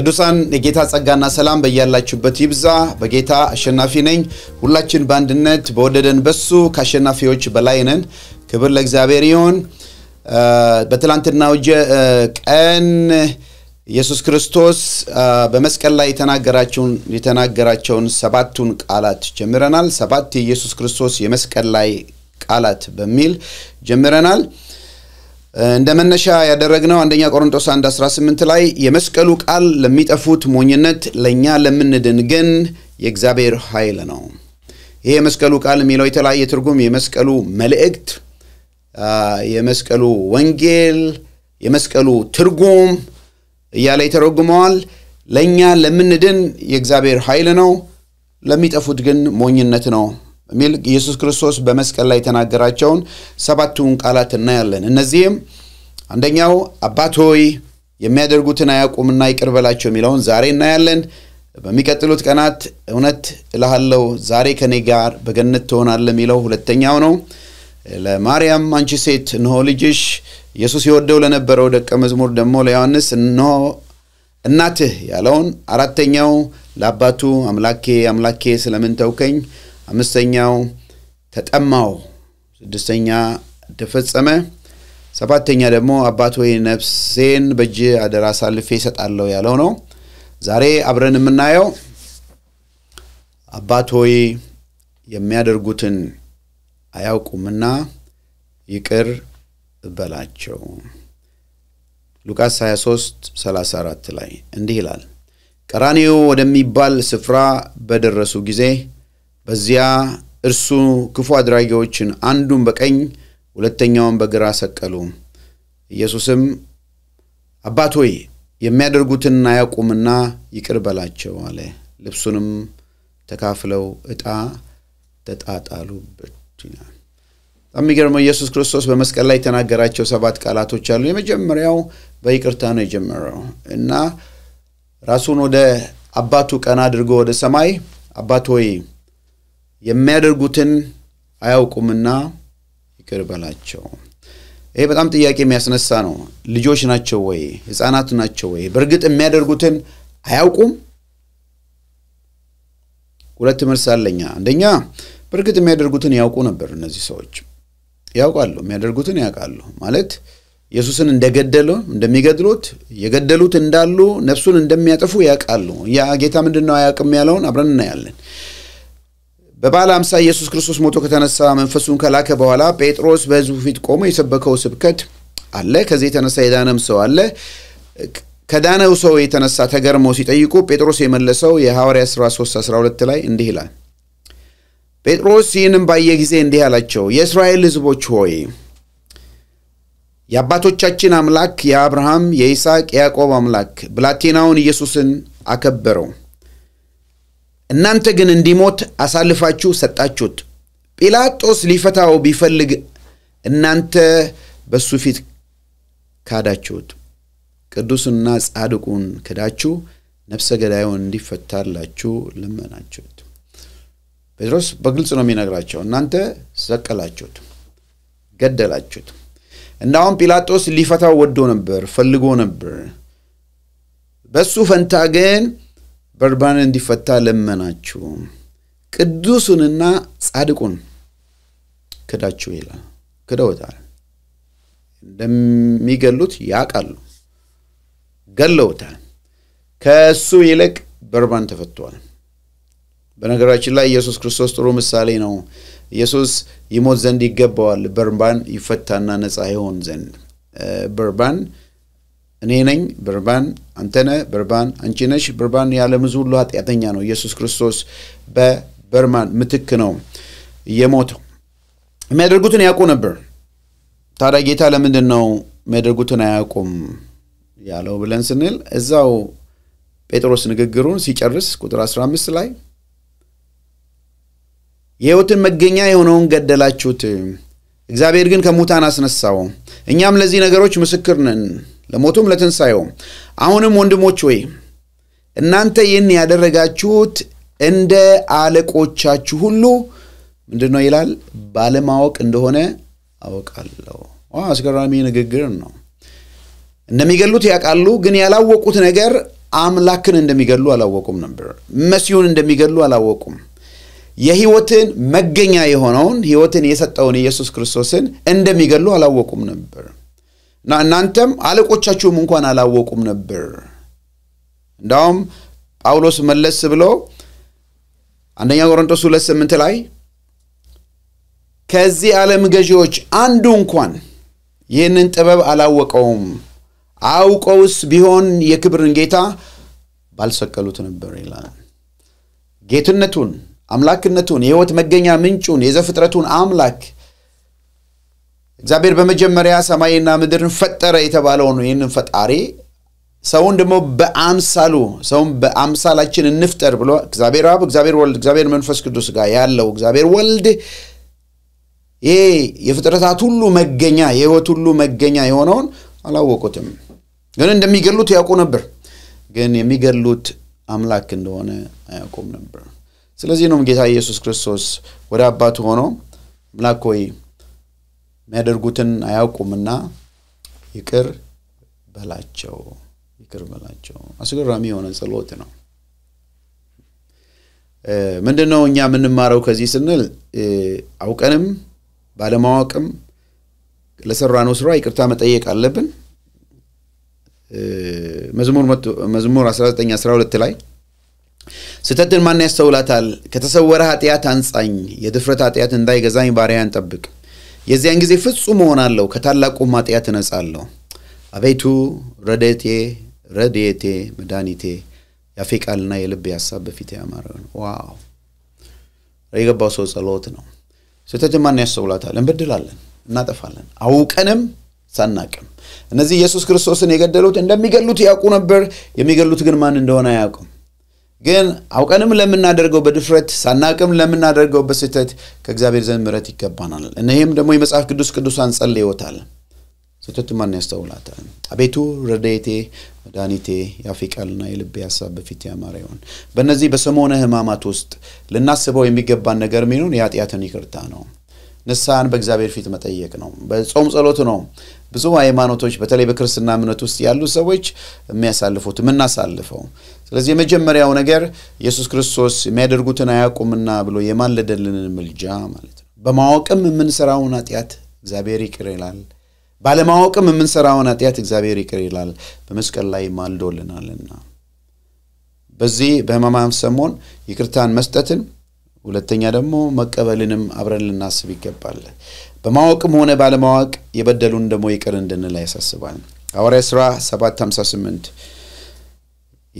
ቅዱሳን የጌታ ጸጋና ሰላም በያላችሁበት ይብዛ። በጌታ አሸናፊ ነኝ። ሁላችን በአንድነት በወደደን በሱ ከአሸናፊዎች በላይ ነን። ክብር ለእግዚአብሔር ይሆን። ውጀ ቀን ኢየሱስ ክርስቶስ በመስቀል ላይ የተናገራቸውን የተናገራቸውን ሰባቱን ቃላት ጀምረናል። ሰባት የኢየሱስ ክርስቶስ የመስቀል ላይ ቃላት በሚል ጀምረናል። እንደ መነሻ ያደረግነው አንደኛ ቆሮንቶስ 1 18 ላይ የመስቀሉ ቃል ለሚጠፉት ሞኝነት፣ ለእኛ ለምንድን ግን የእግዚአብሔር ኃይል ነው። ይሄ የመስቀሉ ቃል የሚለው የተለያየ ትርጉም የመስቀሉ መልእክት፣ የመስቀሉ ወንጌል፣ የመስቀሉ ትርጉም እያለ ይተረጉመዋል። ለእኛ ለምንድን የእግዚአብሔር ኃይል ነው፣ ለሚጠፉት ግን ሞኝነት ነው የሚል ኢየሱስ ክርስቶስ በመስቀል ላይ የተናገራቸውን ሰባቱን ቃላት እናያለን። እነዚህም አንደኛው አባት ሆይ የሚያደርጉትን አያውቁምና ይቅር በላቸው የሚለውን ዛሬ እናያለን። በሚቀጥሉት ቀናት እውነት እልሃለሁ ዛሬ ከኔ ጋር በገነት ትሆናለህ የሚለው ሁለተኛው ነው። ለማርያም አንቺ ሴት እንሆ ልጅሽ፣ ኢየሱስ የወደው ለነበረው ደቀ መዝሙር ደግሞ ለዮሐንስ እንሆ እናትህ ያለውን። አራተኛው ለአባቱ አምላኬ አምላኬ ስለምን ተውከኝ አምስተኛው ተጠማው፣ ስድስተኛ ተፈጸመ፣ ሰባተኛ ደግሞ አባት ወይ ነፍሴን በእጅ አደራ አሳልፌ ይሰጣለሁ ያለው ነው። ዛሬ አብረን የምናየው አባት ሆይ የሚያደርጉትን አያውቁምና ይቅር በላቸው። ሉቃስ 23 34 ላይ እንዲህ ይላል። ቀራኔው ወደሚባል ስፍራ በደረሱ ጊዜ በዚያ እርሱ ክፉ አድራጊዎችን አንዱን በቀኝ ሁለተኛውን በግራ ሰቀሉ። ኢየሱስም አባት ሆይ የሚያደርጉትን አያውቁምና ይቅር በላቸው አለ። ልብሱንም ተካፍለው እጣ ተጣጣሉበት ይላል። በጣም የሚገርመው ኢየሱስ ክርስቶስ በመስቀል ላይ የተናገራቸው ሰባት ቃላቶች አሉ። የመጀመሪያው በይቅርታ ነው የጀመረው እና ራሱን ወደ አባቱ ቀና አድርጎ ወደ ሰማይ አባት ሆይ የሚያደርጉትን አያውቁምና ይቅር በላቸው። ይሄ በጣም ጥያቄ የሚያስነሳ ነው። ልጆች ናቸው ወይ? ህፃናት ናቸው ወይ? በእርግጥ የሚያደርጉትን አያውቁም? ሁለት መልስ አለኛ። አንደኛ በእርግጥ የሚያደርጉትን ያውቁ ነበር። እነዚህ ሰዎች ያውቃሉ፣ የሚያደርጉትን ያውቃሉ ማለት ኢየሱስን እንደገደለ እንደሚገድሉት የገደሉት እንዳሉ ነፍሱን እንደሚያጠፉ ያውቃሉ። ያ ጌታ ምንድን ነው አያውቅም ያለውን አብረን እናያለን። በባለ አምሳ ኢየሱስ ክርስቶስ ሞቶ ከተነሳ መንፈሱን ከላከ በኋላ ጴጥሮስ በሕዝቡ ፊት ቆሞ የሰበከው ስብከት አለ። ከዚህ የተነሳ የዳነም ሰው አለ። ከዳነው ሰው የተነሳ ተገርመው ሲጠይቁ ጴጥሮስ የመለሰው የሐዋርያ ሥራ 3 12 ላይ እንዲህ ይላል። ጴጥሮስ ይህንም ባየ ጊዜ እንዲህ አላቸው፣ የእስራኤል ሕዝቦች ሆይ የአባቶቻችን አምላክ የአብርሃም የይስሐቅ የያዕቆብ አምላክ ብላቴናውን ኢየሱስን አከበረው እናንተ ግን እንዲሞት አሳልፋችሁ ሰጣችሁት። ጲላጦስ ሊፈታው ቢፈልግ እናንተ በሱ ፊት ካዳችሁት። ቅዱስና ጻድቁን ክዳችሁ ነፍሰ ገዳዩን እንዲፈታላችሁ ለመናችሁት። ጴጥሮስ በግልጽ ነው የሚነግራቸው፣ እናንተ ሰቀላችሁት፣ ገደላችሁት። እንዳውም ጲላጦስ ሊፈታው ወዶ ነበር፣ ፈልጎ ነበር። በሱ ፈንታ ግን በርባን እንዲፈታ ለመናችሁ፣ ቅዱሱንና ጻድቁን ክዳችሁ ይላል። ክደውታል። እንደሚገሉት ያቃሉ ገለውታል። ከእሱ ይልቅ በርባን ተፈቷል። በነገራችን ላይ ኢየሱስ ክርስቶስ ጥሩ ምሳሌ ነው። ኢየሱስ ይሞት ዘንድ ይገባዋል፣ በርባን ይፈታና ነፃ ይሆን ዘንድ በርባን እኔ ነኝ ብርባን፣ አንተነ ብርባን፣ አንቺ ነሽ ብርባን፣ የዓለም ሁሉ ኃጢአተኛ ነው። ኢየሱስ ክርስቶስ በበርማን ምትክ ነው እየሞተው የሚያደርጉትን ያውቁ ነበር። ታዲያ ጌታ ለምንድን ነው የሚያደርጉትን አያውቁም ያለው ብለን ስንል እዛው ጴጥሮስ ንግግሩን ሲጨርስ ቁጥር 15 ላይ የህይወትን መገኛ የሆነውን ገደላችሁት፣ እግዚአብሔር ግን ከሙታን አስነሳው፣ እኛም ለዚህ ነገሮች ምስክር ነን ለሞቱም ለትንሣኤውም። አሁንም ወንድሞች ወይ እናንተ ይህን ያደረጋችሁት እንደ አለቆቻችሁ ሁሉ ምንድን ነው ይላል፣ ባለማወቅ እንደሆነ አውቃለሁ። አስገራሚ ንግግር ነው። እንደሚገሉት ያውቃሉ፣ ግን ያላወቁት ነገር አምላክን እንደሚገሉ አላወቁም ነበር። መሲሁን እንደሚገሉ አላወቁም። የህይወትን መገኛ የሆነውን ህይወትን የሰጠውን ኢየሱስ ክርስቶስን እንደሚገሉ አላወቁም ነበር። እና እናንተም አለቆቻችሁም እንኳን አላወቁም ነበር። እንዳውም ጳውሎስ መለስ ብሎ አንደኛ ቆሮንቶስ ሁለት ስምንት ላይ ከዚህ ዓለም ገዢዎች አንዱ እንኳን ይህንን ጥበብ አላወቀውም፣ አውቀውስ ቢሆን የክብርን ጌታ ባልሰቀሉት ነበር ይላል። ጌትነቱን፣ አምላክነቱን፣ የህይወት መገኛ ምንጩን፣ የዘፍጥረቱን አምላክ እግዚአብሔር በመጀመሪያ ሰማይና ምድርን ፈጠረ የተባለው ነው። ይህንን ፈጣሪ ሰውን ደግሞ በአምሳሉ ሰውን በአምሳላችን እንፍጠር ብሎ እግዚአብሔር አብ፣ እግዚአብሔር ወልድ፣ እግዚአብሔር መንፈስ ቅዱስ ጋር ያለው እግዚአብሔር ወልድ ይሄ የፍጥረታት ሁሉ መገኛ የህይወት ሁሉ መገኛ የሆነውን አላወቁትም። ግን እንደሚገሉት ያውቁ ነበር። ግን የሚገሉት አምላክ እንደሆነ አያውቁም ነበር። ስለዚህ ነው ጌታ ኢየሱስ ክርስቶስ ወደ አባቱ ሆኖ አምላክ ሆይ የሚያደርጉትን አያውቁምና ይቅር በላቸው፣ ይቅር በላቸው። አስገራሚ የሆነ ጸሎት ነው። ምንድን ነው እኛ የምንማረው ከዚህ ስንል አውቀንም ባለማወቅም ነው ስራ ይቅርታ መጠየቅ አለብን። መዝሙር 1912 ላይ ስህተትን ማን ያስተውላታል? ከተሰወረ ኃጢአት አንጻኝ፣ የድፍረት ኃጢአት እንዳይገዛኝ ባሪያን ጠብቅ የዚያን ጊዜ ፍጹም እሆናለሁ፣ ከታላቁ ማጥያ እነጻለሁ። አቤቱ ረዴቴ ረዴቴ መድኒቴ ያፌ ቃልና የልብ ሀሳብ በፊት ያማረ ዋው የገባው ሰው ጸሎት ነው። ስህተት ማን ያስተውላታል? እንበድላለን፣ እናጠፋለን፣ አውቀንም ሳናቅም። እነዚህ ኢየሱስ ክርስቶስን የገደሉት እንደሚገሉት ያውቁ ነበር። የሚገሉት ግን ማን እንደሆነ አያውቁም። ግን አውቀንም ለምናደርገው በድፍረት ሳናቅም ለምናደርገው በስህተት ከእግዚአብሔር ዘንድ ምረት ይገባናል። እነህም ደግሞ የመጽሐፍ ቅዱስ ቅዱሳን ይወታል ስህተት ማን ያስተውላታል? አቤቱ ረዳቴ መድኒቴ የአፌ የልቤ ሀሳብ በፊት ያማረ ይሆን። በእነዚህ በሰሞነ ህማማት ውስጥ ልናስበው የሚገባን ነገር ሚኑን የኃጢአትን ይቅርታ ነው። ንሳን በእግዚአብሔር ፊት መጠየቅ ነው። በጾም ጸሎት ነው ብዙ ሃይማኖቶች በተለይ በክርስትና እምነት ውስጥ ያሉ ሰዎች የሚያሳልፉት የምናሳልፈው። ስለዚህ የመጀመሪያው ነገር ኢየሱስ ክርስቶስ የሚያደርጉትን አያውቁምና ብሎ የማለደልንን ምልጃ ማለት ነው። በማወቅም የምንሰራውን ኃጢአት እግዚአብሔር ይቅር ይላል። ባለማወቅም የምንሰራውን ኃጢአት እግዚአብሔር ይቅር ይላል፣ በመስቀል ላይ ማልዶልናልና። በዚህ በህመማም ሰሞን ይቅርታን መስጠትን ሁለተኛ ደግሞ መቀበልንም አብረን ልናስብ ይገባል። በማወቅም ሆነ ባለማወቅ የበደሉን ደግሞ ይቅር እንድንል ያሳስባል። አዋርያ ስራ 758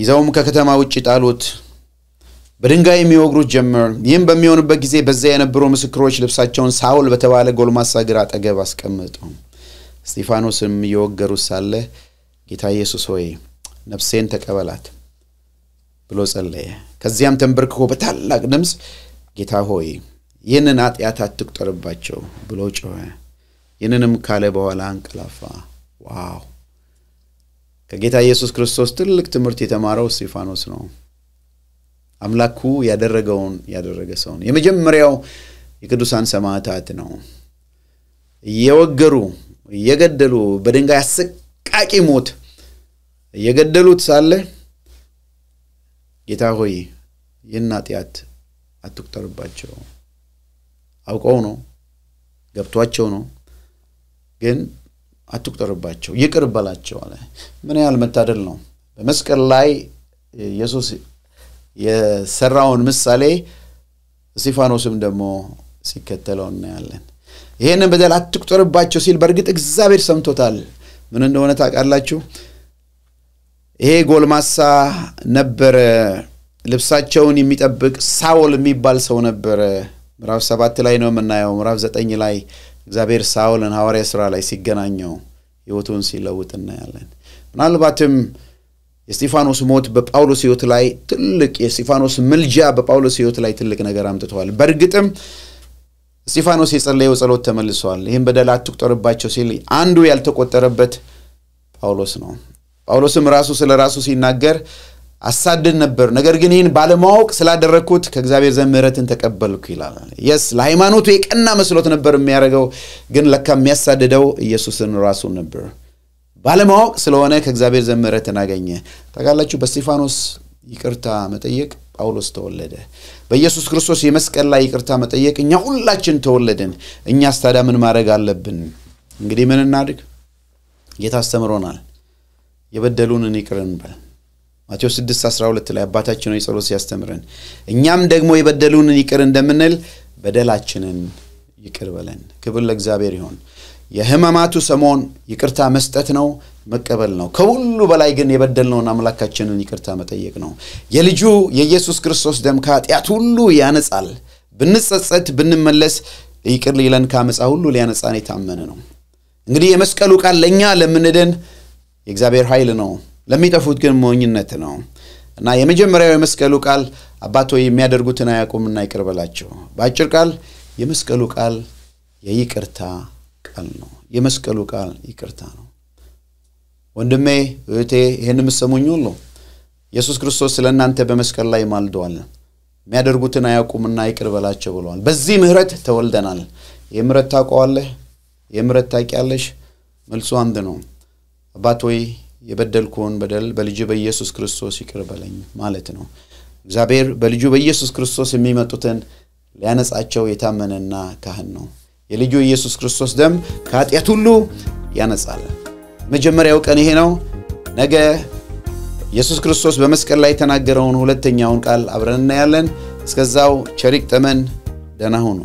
ይዘውም ከከተማ ውጭ ጣሉት፣ በድንጋይ የሚወግሩት ጀመር። ይህም በሚሆንበት ጊዜ በዚያ የነበሩ ምስክሮች ልብሳቸውን ሳውል በተባለ ጎልማሳ ግር አጠገብ አስቀምጡ ስጢፋኖስም እየወገሩት ሳለ ጌታ ኢየሱስ ሆይ ነፍሴን ተቀበላት ብሎ ጸለየ። ከዚያም ተንበርክኮ በታላቅ ድምፅ ጌታ ሆይ ይህንን አጥያት አትቁጠርባቸው ብሎ ጮኸ። ይህንንም ካለ በኋላ አንቀላፋ። ዋው! ከጌታ ኢየሱስ ክርስቶስ ትልቅ ትምህርት የተማረው እስጢፋኖስ ነው። አምላኩ ያደረገውን ያደረገ ሰውን የመጀመሪያው የቅዱሳን ሰማዕታት ነው። እየወገሩ እየገደሉ በድንጋይ አሰቃቂ ሞት እየገደሉት ሳለ ጌታ ሆይ ይህን ኃጢአት አትቁጠርባቸው። አውቀው ነው ገብቷቸው ነው፣ ግን አትቁጠርባቸው፣ ይቅር በላቸው አለ። ምን ያህል መታደል ነው! በመስቀል ላይ ኢየሱስ የሰራውን ምሳሌ እስጢፋኖስም ደግሞ ሲከተለው እናያለን። ይህንን በደል አትቁጠርባቸው ሲል በእርግጥ እግዚአብሔር ሰምቶታል። ምን እንደሆነ ታውቃላችሁ? ይሄ ጎልማሳ ነበረ ልብሳቸውን የሚጠብቅ ሳውል የሚባል ሰው ነበረ። ምዕራፍ ሰባት ላይ ነው የምናየው። ምዕራፍ ዘጠኝ ላይ እግዚአብሔር ሳውልን ሐዋርያ ሥራ ላይ ሲገናኘው ህይወቱን ሲለውጥ እናያለን። ምናልባትም የስጢፋኖስ ሞት በጳውሎስ ህይወት ላይ ትልቅ የስጢፋኖስ ምልጃ በጳውሎስ ህይወት ላይ ትልቅ ነገር አምጥተዋል። በእርግጥም ስጢፋኖስ የጸለየው ጸሎት ተመልሷል። ይህም በደል አትቁጠርባቸው ሲል አንዱ ያልተቆጠረበት ጳውሎስ ነው። ጳውሎስም ራሱ ስለ ራሱ ሲናገር አሳድድ ነበር፣ ነገር ግን ይህን ባለማወቅ ስላደረግኩት ከእግዚአብሔር ዘንድ ተቀበልኩ ይላል። የስ ለሃይማኖቱ የቀና መስሎት ነበር የሚያደርገው፣ ግን ለካ የሚያሳድደው ኢየሱስን ራሱ ነበር። ባለማወቅ ስለሆነ ከእግዚአብሔር ዘንድ አገኘ። ታውቃላችሁ፣ በስጢፋኖስ ይቅርታ መጠየቅ ጳውሎስ ተወለደ። በኢየሱስ ክርስቶስ የመስቀል ላይ ይቅርታ መጠየቅ እኛ ሁላችን ተወለድን። እኛ ስታዳ ምን ማድረግ አለብን? እንግዲህ ምን እናድግ ጌታ አስተምሮናል። የበደሉንን ይቅር ማቴዎስ 6 12 ላይ አባታችን ሆይ ጸሎት ሲያስተምረን እኛም ደግሞ የበደሉንን ይቅር እንደምንል በደላችንን ይቅር በለን። ክብር ለእግዚአብሔር ይሆን። የህመማቱ ሰሞን ይቅርታ መስጠት ነው፣ መቀበል ነው። ከሁሉ በላይ ግን የበደልነውን አምላካችንን ይቅርታ መጠየቅ ነው። የልጁ የኢየሱስ ክርስቶስ ደም ከኃጢአት ሁሉ ያነጻል። ብንጸጸት፣ ብንመለስ ይቅር ሊለን ከአመፃ ሁሉ ሊያነጻን የታመነ ነው። እንግዲህ የመስቀሉ ቃል ለእኛ ለምንድን የእግዚአብሔር ኃይል ነው። ለሚጠፉት ግን ሞኝነት ነው እና የመጀመሪያው የመስቀሉ ቃል አባቶ የሚያደርጉትን አያቁምና ይቅር በአጭር ቃል የመስቀሉ ቃል የይቅርታ ቃል ነው። የመስቀሉ ቃል ይቅርታ ነው። ወንድሜ እህቴ፣ ይህን የምሰሙኝ ሁሉ ኢየሱስ ክርስቶስ ስለ እናንተ በመስቀል ላይ ማልደዋል። የሚያደርጉትን አያውቁምና ይቅር በላቸው ብለዋል። በዚህ ምህረት ተወልደናል። ይህ ምህረት ታውቀዋለህ? ይህ ምህረት ታውቂያለሽ? መልሱ አንድ ነው። አባት የበደልኩን በደል በልጅ በኢየሱስ ክርስቶስ ይቅር በለኝ ማለት ነው። እግዚአብሔር በልጁ በኢየሱስ ክርስቶስ የሚመጡትን ሊያነጻቸው የታመነና ካህን ነው። የልጁ ኢየሱስ ክርስቶስ ደም ከኃጢአት ሁሉ ያነጻል። መጀመሪያው ቀን ይሄ ነው። ነገ ኢየሱስ ክርስቶስ በመስቀል ላይ የተናገረውን ሁለተኛውን ቃል አብረን እናያለን። እስከዛው ቸሪቅ ጠመን ደና ሁኑ።